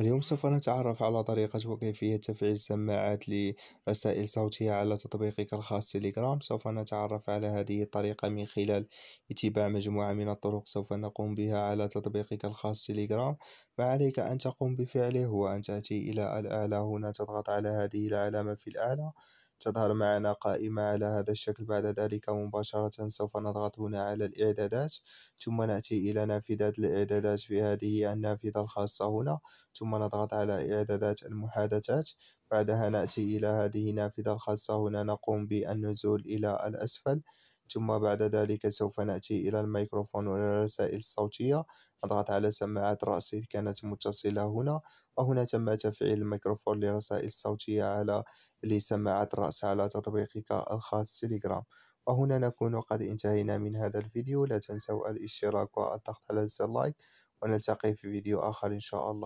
اليوم سوف نتعرف على طريقة وكيفية تفعيل سماعات لرسائل صوتية على تطبيقك الخاص تيليجرام سوف نتعرف على هذه الطريقة من خلال اتباع مجموعة من الطرق سوف نقوم بها على تطبيقك الخاص تيليجرام ما عليك أن تقوم بفعله هو أن تأتي إلى الأعلى هنا تضغط على هذه العلامة في الأعلى تظهر معنا قائمة على هذا الشكل بعد ذلك مباشرة سوف نضغط هنا على الإعدادات ثم نأتي إلى نافذة الإعدادات في هذه النافذة الخاصة هنا ثم نضغط على إعدادات المحادثات بعدها نأتي إلى هذه النافذة الخاصة هنا نقوم بالنزول إلى الأسفل ثم بعد ذلك سوف نأتي إلى الميكروفون والرسائل الصوتية أضغط على سماعة رأسي كانت متصلة هنا وهنا تم تفعيل الميكروفون لرسائل صوتية على لسماعة رأس على تطبيقك الخاص تليجرام وهنا نكون قد انتهينا من هذا الفيديو لا تنسوا الاشتراك والضغط على زر لايك ونلتقي في فيديو آخر إن شاء الله